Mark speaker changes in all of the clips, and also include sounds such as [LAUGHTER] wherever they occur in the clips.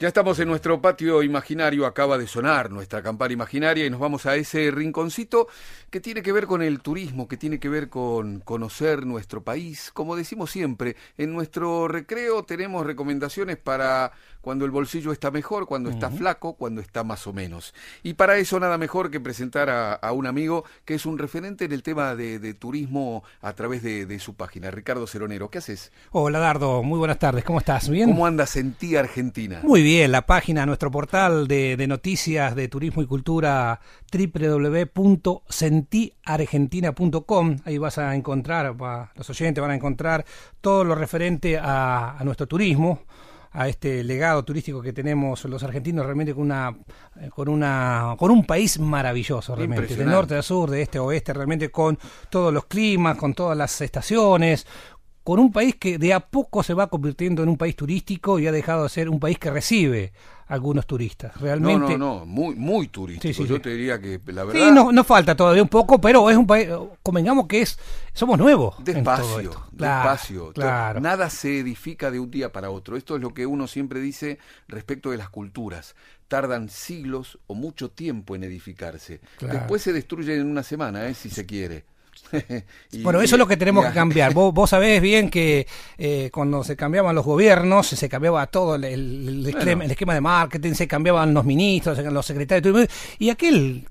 Speaker 1: Ya estamos en nuestro patio imaginario, acaba de sonar nuestra campana imaginaria y nos vamos a ese rinconcito que tiene que ver con el turismo, que tiene que ver con conocer nuestro país. Como decimos siempre, en nuestro recreo tenemos recomendaciones para cuando el bolsillo está mejor, cuando está flaco, cuando está más o menos. Y para eso nada mejor que presentar a, un amigo que es un referente en el tema de, turismo a través de, su página, Ricardo Ceronero. ¿Qué haces?
Speaker 2: Hola Dardo, muy buenas tardes, ¿cómo estás? ¿Bien? ¿Cómo andas en Argentina? Muy bien, la página, nuestro portal de, noticias de turismo y cultura www.sentiargentina.com. Ahí vas a encontrar, los oyentes van a encontrar todo lo referente a nuestro turismo a este legado turístico que tenemos los argentinos realmente con una con una con un país maravilloso realmente, de norte a sur, de este a oeste, realmente con todos los climas, con todas las estaciones, con un país que de a poco se va convirtiendo en un país turístico y ha dejado de ser un país que recibe algunos turistas. Realmente. No, no,
Speaker 1: no, muy, muy turístico. Yo te diría que la verdad.
Speaker 2: Sí, no, falta todavía un poco, pero es un país. Convengamos que es somos nuevos. Despacio,
Speaker 1: despacio. Nada se edifica de un día para otro. Esto es lo que uno siempre dice respecto de las culturas. Tardan siglos o mucho tiempo en edificarse. Después se destruyen en una semana, eh, si se quiere. [LAUGHS] bueno, eso es lo que tenemos que cambiar.
Speaker 2: Vos, sabés bien que [LAUGHS] eh, cuando se cambiaban los gobiernos, se cambiaba todo el, esquema, el esquema, de marketing, se cambiaban los ministros, los secretarios, y aquel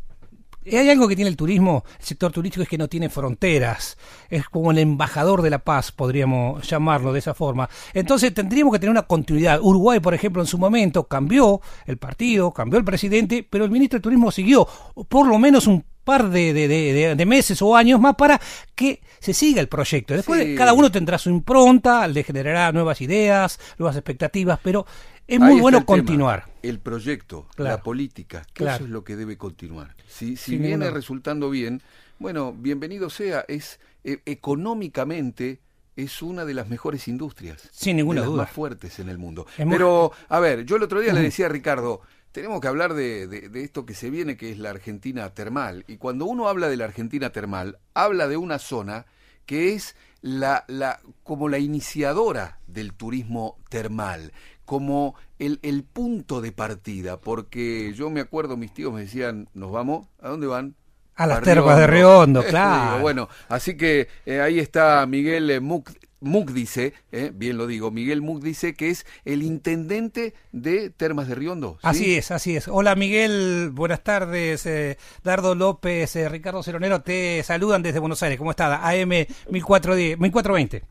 Speaker 2: hay algo que tiene el turismo, el sector turístico, es que no tiene fronteras. Es como el embajador de la paz, podríamos llamarlo de esa forma. Entonces tendríamos que tener una continuidad. Uruguay, por ejemplo, en su momento cambió el partido, cambió el presidente, pero el ministro de Turismo siguió por lo menos un par de, meses o años más para que se siga el proyecto. Después cada uno tendrá su impronta, le generará nuevas ideas, nuevas expectativas, pero es muy bueno continuar.
Speaker 1: el proyecto, la política, eso es lo que debe continuar. Si, viene resultando bien, bueno, bienvenido sea, es eh, económicamente es una de las mejores industrias. Sin ninguna las más fuertes en el mundo. Pero, a ver, yo el otro día le decía a Ricardo, tenemos que hablar de, esto que se viene, que es la Argentina termal. Y cuando uno habla de la Argentina termal, habla de una zona que es la, la como la iniciadora del turismo termal, como el, punto de partida, porque yo me acuerdo, mis tíos me decían, nos vamos, ¿a dónde van?
Speaker 2: A las termas de Redondo, [LAUGHS] claro.
Speaker 1: bueno, así que eh, ahí está Miguel Muc Mug dice, eh, bien lo digo, Miguel Mug dice que es el intendente de Termas de Riondo. Así
Speaker 2: es, así es. Hola Miguel, buenas tardes. Eh, Dardo López, eh, Ricardo Ceronero, te saludan desde Buenos Aires. ¿Cómo estás? AM 1420.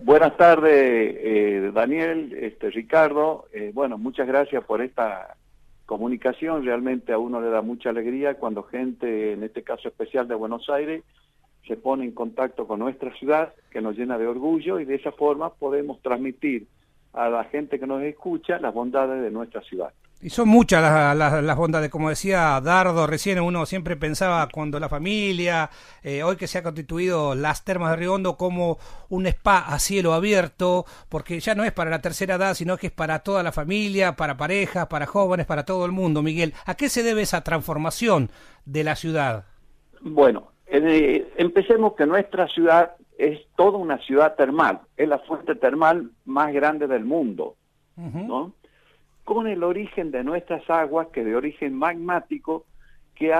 Speaker 3: Buenas tardes, eh, Daniel, este, Ricardo. bueno, muchas gracias por esta comunicación. Realmente a uno le da mucha alegría cuando gente, en este caso especial de Buenos Aires, se pone en contacto con nuestra ciudad, que nos llena de orgullo y de esa forma podemos transmitir a la gente que nos escucha las bondades de nuestra ciudad.
Speaker 2: Y son muchas las, las, bondades, como decía Dardo recién, uno siempre pensaba cuando la familia, eh, hoy que se ha constituido las termas de Riondo como un spa a cielo abierto, porque ya no es para la tercera edad, sino que es para toda la familia, para parejas, para jóvenes, para todo el mundo. Miguel, ¿a qué se debe esa transformación de la ciudad?
Speaker 3: Bueno, empecemos que nuestra ciudad es toda una ciudad termal, es la fuente termal más grande del mundo, ¿no? Con el origen de nuestras aguas, que de origen magmático, que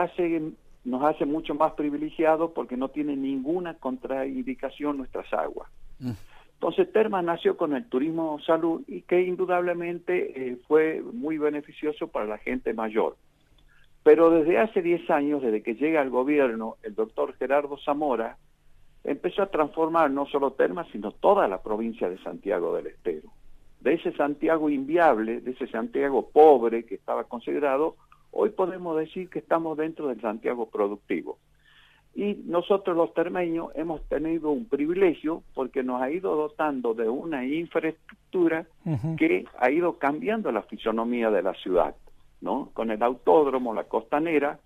Speaker 3: nos hace mucho más privilegiados porque no tiene ninguna contraindicación nuestras aguas. Mm. Entonces, Termas nació con el turismo salud y que indudablemente eh, fue muy beneficioso para la gente mayor. Pero desde hace 10 años, desde que llega al gobierno el doctor Gerardo Zamora, empezó a transformar no solo Termas, sino toda la provincia de Santiago del Estero. De ese Santiago inviable, de ese Santiago pobre que estaba considerado, hoy podemos decir que estamos dentro del Santiago productivo. Y nosotros los termeños hemos tenido un privilegio porque nos ha ido dotando de una infraestructura que ha ido cambiando la fisonomía de la ciudad con el autódromo, la costanera,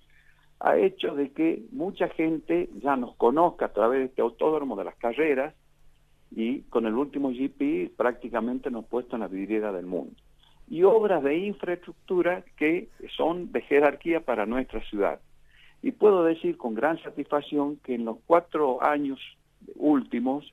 Speaker 3: ha hecho de que mucha gente ya nos conozca a través de este autódromo de las carreras y con el último GP prácticamente nos ha puesto en la vidriera del mundo. Y obras de infraestructura que son de jerarquía para nuestra ciudad. Y puedo decir con gran satisfacción que en los cuatro años últimos,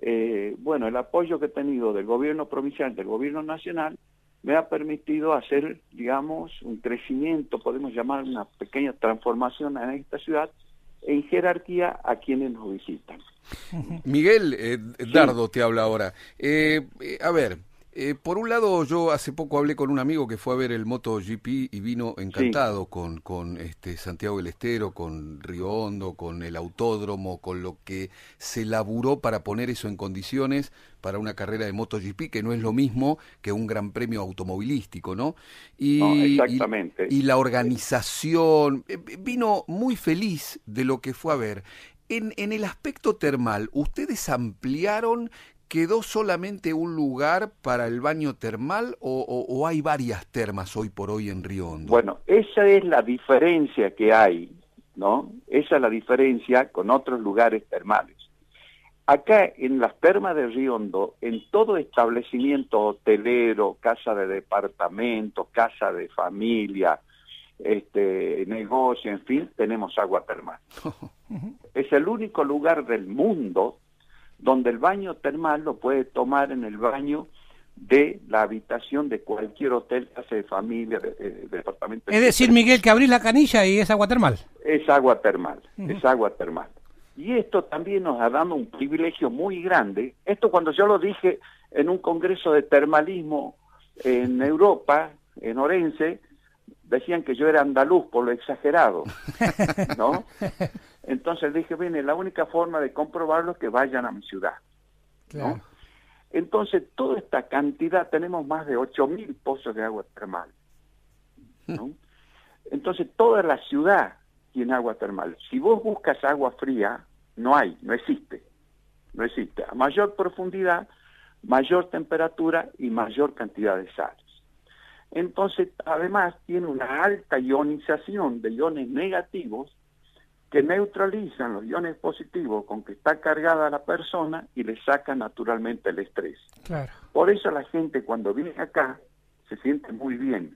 Speaker 3: eh, bueno, el apoyo que he tenido del gobierno provincial, del gobierno nacional, me ha permitido hacer, digamos, un crecimiento, podemos llamar una pequeña transformación en esta ciudad en jerarquía a quienes nos visitan.
Speaker 1: Miguel eh, Dardo te habla ahora. Eh, eh, a ver, eh, por un lado, yo hace poco hablé con un amigo que fue a ver el MotoGP y vino encantado con, este Santiago del Estero, con Río Hondo, con el autódromo, con lo que se laburó para poner eso en condiciones para una carrera de MotoGP, que no es lo mismo que un gran premio automovilístico, ¿no? Y, exactamente. Y, la organización, eh, vino muy feliz de lo que fue a ver. En, en, el aspecto termal, ¿ustedes ampliaron ¿Quedó solamente un lugar para el baño termal o, hay varias termas hoy por hoy en Riondo?
Speaker 3: Bueno, esa es la diferencia que hay, ¿no? Esa es la diferencia con otros lugares termales. Acá en las termas de Riondo, en todo establecimiento hotelero, casa de departamento, casa de familia, este, negocio, en fin, tenemos agua termal.
Speaker 1: [LAUGHS]
Speaker 3: es el único lugar del mundo donde el baño termal lo puede tomar en el baño de la habitación de cualquier hotel, casa de familia, de, departamento. Es
Speaker 2: decir, Miguel, que abrís la canilla y es agua termal.
Speaker 3: Es agua termal, es agua termal. Y esto también nos ha dado un privilegio muy grande. Esto cuando yo lo dije en un congreso de termalismo en Europa, en Orense, decían que yo era andaluz por lo exagerado, [LAUGHS] ¿no? Entonces dije, viene, la única forma de comprobarlo es que vayan a mi ciudad. Entonces, toda esta cantidad, tenemos más de 8.000 pozos de agua termal. Hmm. Entonces, toda la ciudad tiene agua termal. Si vos buscas agua fría, no hay, no existe. No existe. A mayor profundidad, mayor temperatura y mayor cantidad de sales. Entonces, además, tiene una alta ionización de iones negativos que neutralizan los iones positivos con que está cargada la persona y le saca naturalmente el estrés. Por eso la gente cuando viene acá se siente muy bien.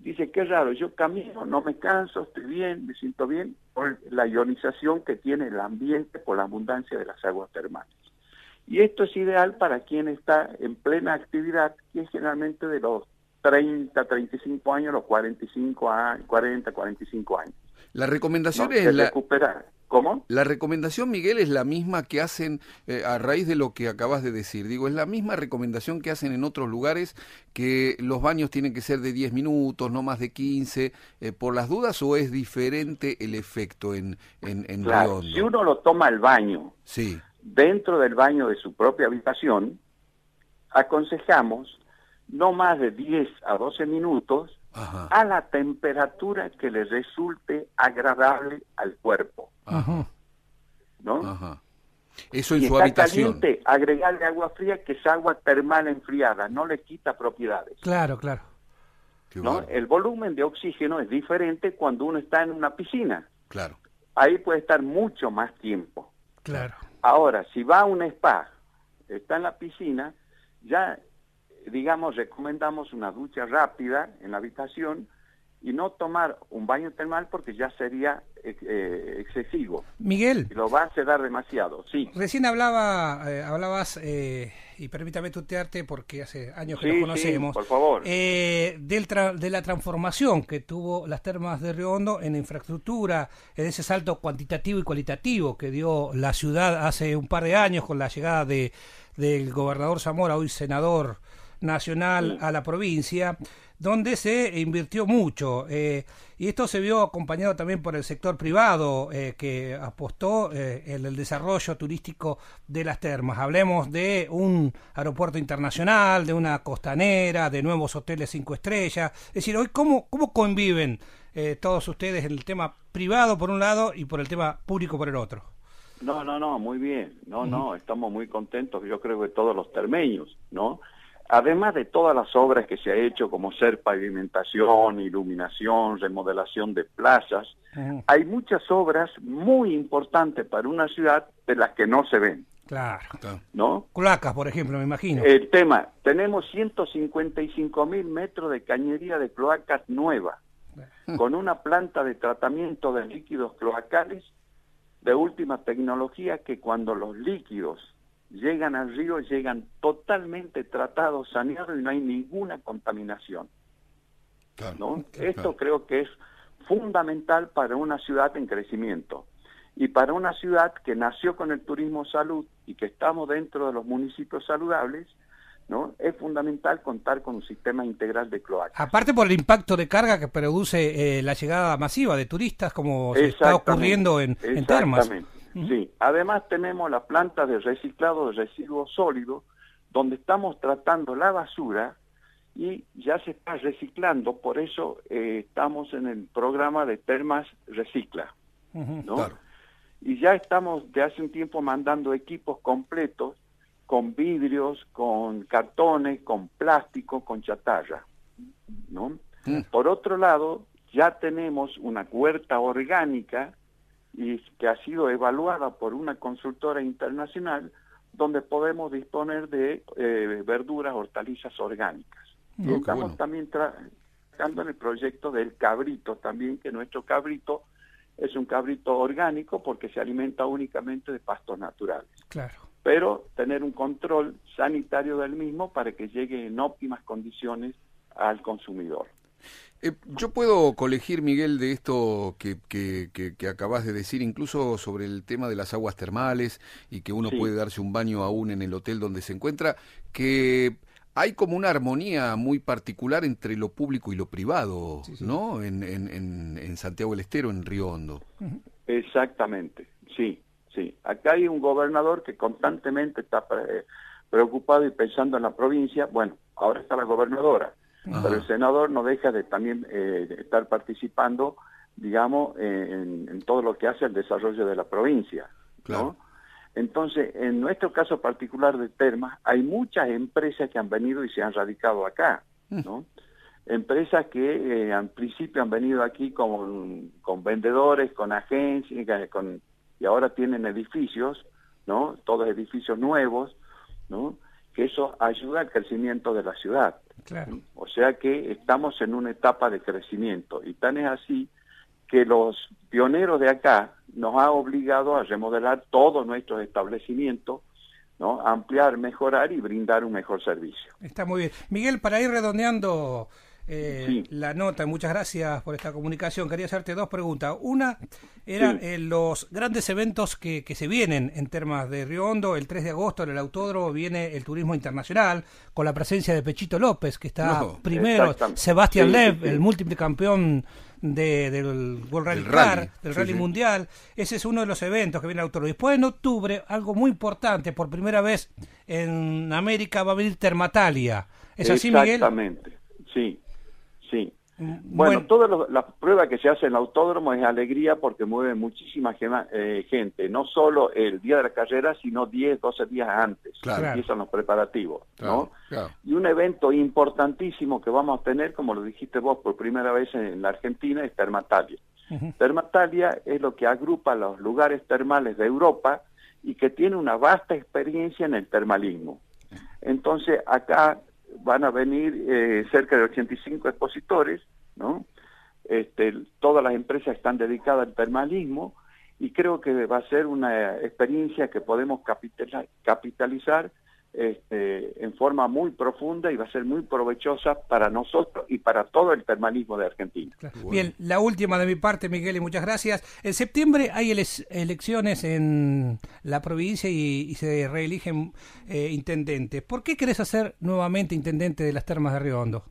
Speaker 3: Dice, qué raro, yo camino, no me canso, estoy bien, me siento bien, por la ionización que tiene el ambiente por la abundancia de las aguas termales. Y esto es ideal para quien está en plena actividad, que es generalmente de los 30, 35 años, los 45 a 40, 45 años.
Speaker 1: La recomendación es la...
Speaker 3: Recuperar.
Speaker 1: ¿Cómo? La recomendación, Miguel, es la misma que hacen eh, a raíz de lo que acabas de decir. Digo, es la misma recomendación que hacen en otros lugares que los baños tienen que ser de 10 minutos, no más de 15, eh, por las dudas, o es diferente el efecto en, en, Si
Speaker 3: uno lo toma al baño, sí. dentro del baño de su propia habitación, aconsejamos no más de 10 a 12 minutos a la temperatura que le resulte agradable al cuerpo. Ajá. ¿No? Ajá. Eso en su está Caliente, agregarle agua fría, que es agua termal enfriada, no le quita propiedades.
Speaker 2: Claro, claro.
Speaker 3: ¿No? El volumen de oxígeno es diferente cuando uno está en una piscina. Claro. Ahí puede estar mucho más tiempo. Claro. Ahora, si va a un spa, está en la piscina, ya digamos, recomendamos una ducha rápida en la habitación y no tomar un baño termal porque ya sería eh, eh, excesivo. Miguel. Lo va a sedar demasiado, sí.
Speaker 2: Recién hablaba, eh, hablabas, y permítame tutearte porque hace años que nos conocemos. Sí, por favor. del de la transformación que tuvo las termas de Hondo en infraestructura, en ese salto cuantitativo y cualitativo que dio la ciudad hace un par de años con la llegada de del gobernador Zamora, hoy senador nacional a la provincia, donde se invirtió mucho. Eh, y esto se vio acompañado también por el sector privado eh, que apostó en eh, el desarrollo turístico de las termas. Hablemos de un aeropuerto internacional, de una costanera, de nuevos hoteles cinco estrellas. Es decir, hoy cómo, cómo conviven todos ustedes en el tema privado por un lado y por el tema público por el otro.
Speaker 3: No, no, no, muy bien. No, no, estamos muy contentos. Yo creo que todos los termeños, ¿no? además de todas las obras que se ha hecho, como ser pavimentación, iluminación, remodelación de plazas, hay muchas obras muy importantes para una ciudad de las que no se ven.
Speaker 2: Claro. ¿No? Cloacas, por ejemplo, me imagino. El tema,
Speaker 3: tenemos 155 mil metros de cañería de cloacas nueva, con una planta de tratamiento de líquidos cloacales de última tecnología que cuando los líquidos llegan al río, llegan totalmente tratados, saneados y no hay ninguna contaminación.
Speaker 1: ¿no? Esto
Speaker 3: creo que es fundamental para una ciudad en crecimiento y para una ciudad que nació con el turismo salud y que estamos dentro de los municipios saludables, ¿no? Es fundamental contar con un sistema integral de cloacas.
Speaker 2: Aparte por el impacto de carga que produce eh, la llegada masiva de turistas, como se está ocurriendo en, en Termas.
Speaker 3: Sí, además tenemos la planta de reciclado de residuos sólidos, donde estamos tratando la basura y ya se está reciclando, por eso eh, estamos en el programa de Termas Recicla. ¿no? Y ya estamos de hace un tiempo mandando equipos completos con vidrios, con cartones, con plástico, con chatarra. ¿no? Mm. Por otro lado, ya tenemos una huerta orgánica y que ha sido evaluada por una consultora internacional donde podemos disponer de eh, verduras, hortalizas orgánicas. Mm. Oh, estamos también trabajando en el proyecto del cabrito, también que nuestro cabrito es un cabrito orgánico porque se alimenta únicamente de pastos naturales. Claro. Pero tener un control sanitario del mismo para que llegue en óptimas condiciones al consumidor.
Speaker 1: Eh, yo puedo colegir, Miguel, de esto que, acabas de decir, incluso sobre el tema de las aguas termales y que uno puede darse un baño aún en el hotel donde se encuentra, que hay como una armonía muy particular entre lo público y lo privado, ¿no? En, Santiago del Estero, en Río Hondo.
Speaker 3: Exactamente, sí, sí. Acá hay un gobernador que constantemente está eh, preocupado y pensando en la provincia. Bueno, ahora está la gobernadora pero el senador no deja de también eh, estar participando, digamos, en, todo lo que hace el desarrollo de la provincia. ¿no? Entonces, en nuestro caso particular de Termas, hay muchas empresas que han venido y se han radicado acá, mm. ¿no? Empresas que eh, al principio han venido aquí con, con vendedores, con agencias, con, y ahora tienen edificios, ¿no? Todos edificios nuevos, ¿no? Que eso ayuda al crecimiento de la ciudad. Claro. O sea que estamos en una etapa de crecimiento y tan es así que los pioneros de acá nos han obligado a remodelar todos nuestros establecimientos, ¿no? ampliar, mejorar y brindar un mejor servicio.
Speaker 2: Está muy bien. Miguel, para ir redondeando eh, la nota. Muchas gracias por esta comunicación. Quería hacerte dos preguntas. Una era eh, los grandes eventos que, que, se vienen en temas de Río Hondo. El 3 de agosto en el Autódromo viene el turismo internacional con la presencia de Pechito López, que está primero. Sebastián Lev, el múltiple campeón del World Rally, Car, del Rally Mundial. Ese es uno de los eventos que viene el Autódromo. Después en octubre, algo muy importante, por primera vez en América va a venir Termatalia. ¿Es así, Miguel?
Speaker 3: Exactamente, sí. Sí.
Speaker 2: Mm, bueno,
Speaker 3: toda todas las pruebas que se hacen en el autódromo es alegría porque mueve muchísima eh, gente, no solo el día de la carrera, sino 10, 12 días antes, claro. empiezan los preparativos. ¿no? Y un evento importantísimo que vamos a tener, como lo dijiste vos por primera vez en la Argentina, es Termatalia. Termatalia es lo que agrupa los lugares termales de Europa y que tiene una vasta experiencia en el termalismo. Entonces acá van a venir eh, cerca de 85 expositores, ¿no? Este, todas las empresas están dedicadas al permalismo y creo que va a ser una experiencia que podemos capitalizar este, en forma muy profunda y va a ser muy provechosa para nosotros y para todo el permanismo de Argentina.
Speaker 2: Bien, la última de mi parte, Miguel, y muchas gracias. En septiembre hay elecciones en la provincia y, se reeligen eh, intendentes. ¿Por qué querés hacer nuevamente intendente de las Termas de Río Hondo?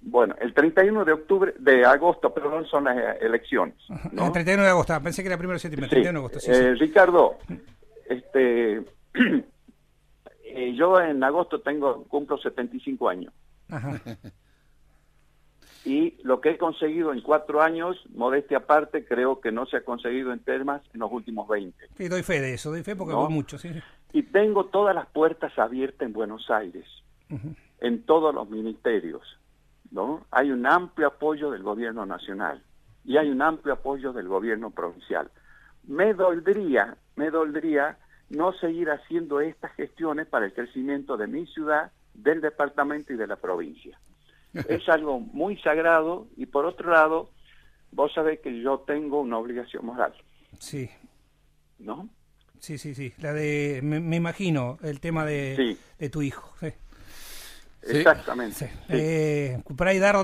Speaker 3: Bueno, el 31 de octubre, de agosto, perdón, son las eh, elecciones.
Speaker 2: El 31 de agosto, ah, pensé que era primero de septiembre, el 31 de agosto. Eh,
Speaker 3: Ricardo, este, [CLEARS THROAT] Eh, yo en agosto tengo cumplo 75 años. [LAUGHS] Y lo que he conseguido en cuatro años, modestia aparte, creo que no se ha conseguido en temas en los últimos 20.
Speaker 2: Y doy fe de eso, doy fe porque ¿no? mucho. Sí.
Speaker 3: Y tengo todas las puertas abiertas en Buenos Aires, en todos los ministerios. ¿no? Hay un amplio apoyo del gobierno nacional y hay un amplio apoyo del gobierno provincial. Me doldría, me doldría no seguir haciendo estas gestiones para el crecimiento de mi ciudad, del departamento y de la provincia. [LAUGHS] es algo muy sagrado y por otro lado, vos sabés que yo tengo una obligación moral.
Speaker 2: Sí. ¿No? Sí, sí, sí. La de, me, imagino, el tema de, tu hijo. Exactamente. Sí. Eh,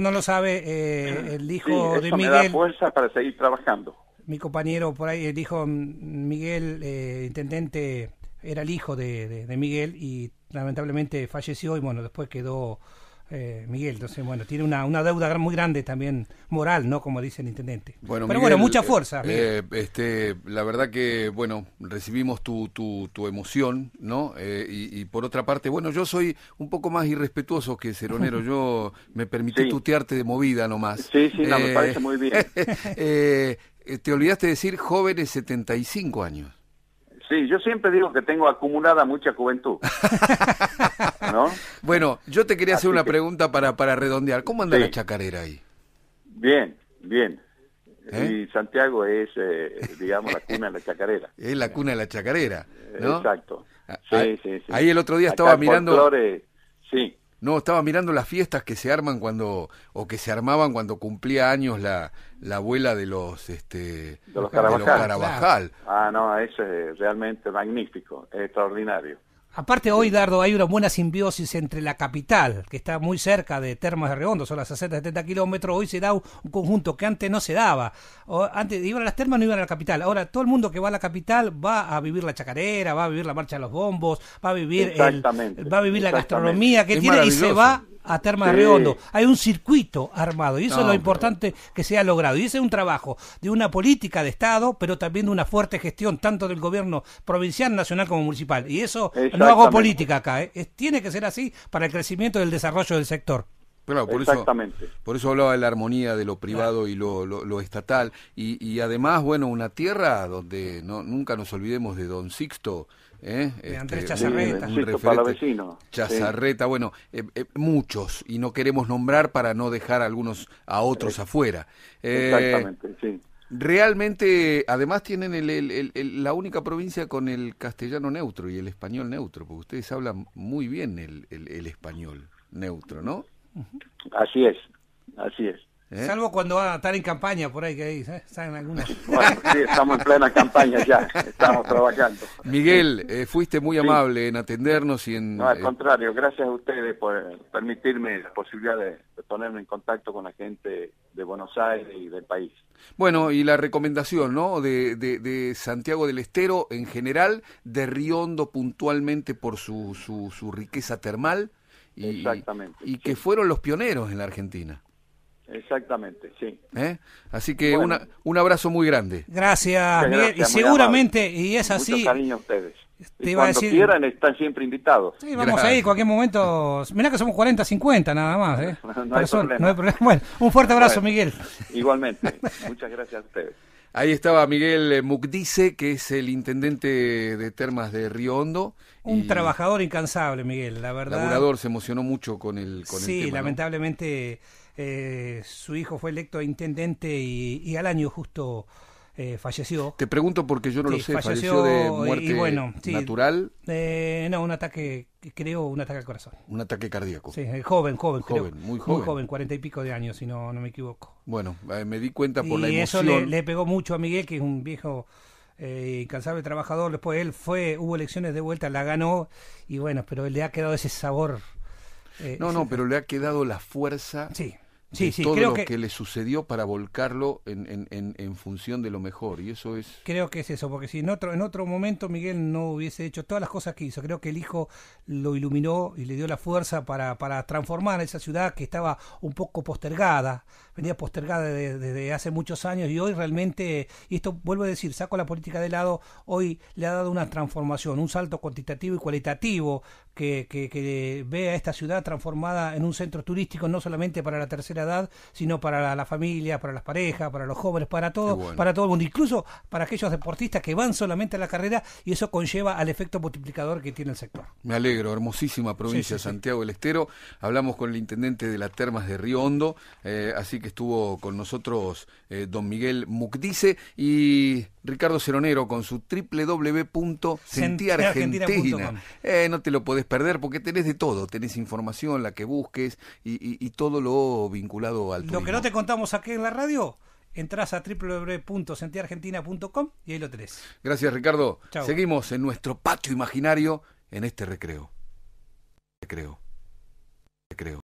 Speaker 2: no lo sabe, eh, el hijo de Miguel. Me da
Speaker 3: fuerza para seguir trabajando
Speaker 2: mi compañero por ahí eh, dijo, Miguel, eh, intendente, era el hijo de, de, de Miguel y lamentablemente falleció y bueno, después quedó eh, Miguel. Entonces, bueno, tiene una, deuda muy grande también moral, ¿no? Como dice el intendente. Bueno, Pero bueno, mucha fuerza. Eh, eh,
Speaker 1: este, la verdad que, bueno, recibimos tu, tu, tu emoción, ¿no? y, por otra parte, bueno, yo soy un poco más irrespetuoso que Ceronero. Yo [LAUGHS] me permití tutearte de movida nomás. Sí, sí, no, me parece muy bien. [LAUGHS] te olvidaste de decir jóvenes 75 años
Speaker 3: yo siempre digo que tengo acumulada mucha juventud.
Speaker 1: [LAUGHS] ¿no? Bueno, yo te quería hacer una pregunta para, para redondear. ¿Cómo anda la chacarera ahí?
Speaker 3: Bien, bien. ¿Eh? Y Santiago es, eh, digamos, la cuna de la chacarera.
Speaker 1: [LAUGHS] Es la cuna de la chacarera, ¿no?
Speaker 3: Exacto. Ah, ah, ahí, el otro día estaba mirando...
Speaker 1: sí. No, estaba mirando las fiestas que se arman cuando, o que se armaban cuando cumplía años la, abuela de los, este, Carabajal. De los
Speaker 3: Carabajal. Ah, no, eso es realmente magnífico, es extraordinario.
Speaker 2: Aparte hoy, Dardo, hay una buena simbiosis entre la capital, que está muy cerca de Termas de Redondo, son las 60, 70 kilómetros, hoy se da un, conjunto que antes no se daba. O, antes iban a las termas, no iban a la capital. Ahora todo el mundo que va a la capital va a vivir la chacarera, va a vivir la marcha de los bombos, va a vivir, el, va a vivir la gastronomía que tiene y se va a terma Redondo. Hay un circuito armado y eso es lo importante que se ha logrado. Y ese es un trabajo de una política de Estado, pero también de una fuerte gestión, tanto del gobierno provincial, nacional como municipal. Y eso no hago política acá, ¿eh? tiene que ser así para el crecimiento y el desarrollo del sector
Speaker 1: por Exactamente. por eso hablaba de la armonía de lo privado y lo, lo, estatal. Y, además, bueno, una tierra donde no, nunca nos olvidemos de Don Sixto. ¿eh? De este, Andrés Chazarreta. Chazarreta, bueno, eh, eh, muchos, y no queremos nombrar para no dejar a algunos a otros afuera. Eh, Exactamente, sí. Realmente, además tienen el, el, la única provincia con el castellano neutro y el español neutro, porque ustedes hablan muy bien el, español neutro, ¿no? Así es, así es. ¿Eh?
Speaker 2: Salvo cuando van a estar en campaña por ahí, que ahí, algunas? [LAUGHS] Bueno, sí, estamos
Speaker 3: en plena campaña ya, estamos trabajando.
Speaker 1: Miguel, eh, fuiste muy amable en atendernos y en... No, al eh, contrario,
Speaker 3: gracias a ustedes por permitirme la posibilidad de, ponerme en contacto con la gente de Buenos Aires y del país.
Speaker 1: Bueno, y la recomendación, ¿no? De, Santiago del Estero en general, de Riondo puntualmente por su, su, su riqueza termal. Exactamente. Y, que fueron los pioneros en la Argentina.
Speaker 3: Exactamente, sí.
Speaker 1: ¿Eh? Así que un abrazo muy grande. Gracias,
Speaker 3: Miguel. y seguramente, y es así. cariño ustedes. Te a quieran, están siempre invitados.
Speaker 2: Sí, vamos cualquier momento. Mirá que somos 40, 50 nada más. ¿eh? [LAUGHS] No, hay problema. [LAUGHS] Bueno, un fuerte abrazo, Miguel.
Speaker 1: Igualmente.
Speaker 2: Muchas gracias a ustedes.
Speaker 1: Ahí estaba Miguel eh, Mugdice, que es el intendente de Termas de Río Hondo.
Speaker 2: Un trabajador incansable, Miguel, la verdad. laburador se emocionó mucho con el, con sí, lamentablemente eh, su hijo fue electo intendente y al año justo eh, falleció. Te
Speaker 1: pregunto porque yo no lo sé, falleció, de muerte natural.
Speaker 2: Eh, no, un ataque, creo, un ataque al corazón. Un ataque cardíaco. Sí, eh, joven, joven, creo, muy joven. joven, cuarenta y pico de años, si no, no me equivoco. Bueno,
Speaker 1: eh, me di cuenta por la emoción. Y eso le,
Speaker 2: pegó mucho a Miguel, que es un viejo eh, incansable trabajador. Después él fue, hubo elecciones de vuelta, la ganó y bueno, pero le ha quedado ese sabor. no, no,
Speaker 1: pero le ha quedado la fuerza. Sí
Speaker 2: sí, sí, todo creo lo que...
Speaker 1: le sucedió para volcarlo en, función de lo mejor. Y eso es.
Speaker 2: Creo que es eso, porque si en otro, en otro momento Miguel no hubiese hecho todas las cosas que hizo, creo que el hijo lo iluminó y le dio la fuerza para, para transformar esa ciudad que estaba un poco postergada, venía postergada desde hace muchos años y hoy realmente, y esto vuelvo a decir, saco la política de lado, hoy le ha dado una transformación, un salto cuantitativo y cualitativo que, vea esta ciudad transformada en un centro turístico no solamente para la tercera edad, sino para la, familia, para las parejas, para los jóvenes, para todo, para todo el mundo, incluso para aquellos deportistas que van solamente a la carrera y eso conlleva al efecto multiplicador que tiene el sector.
Speaker 1: Me alegro, hermosísima provincia Santiago del Estero. Hablamos con el intendente de las Termas de Río Hondo, eh, así que estuvo con nosotros eh, don Miguel Mucdice y Ricardo Ceronero con su www.sentiargentina. Eh, no te lo podés perder porque tenés de todo, tenés información, la que busques y, todo lo vinculado al... Lo que no
Speaker 2: te contamos aquí en la radio, entras a www.sentiargentina.com y ahí lo tenés.
Speaker 1: Gracias Ricardo. Seguimos en nuestro patio imaginario en este recreo. Recreo. Recreo.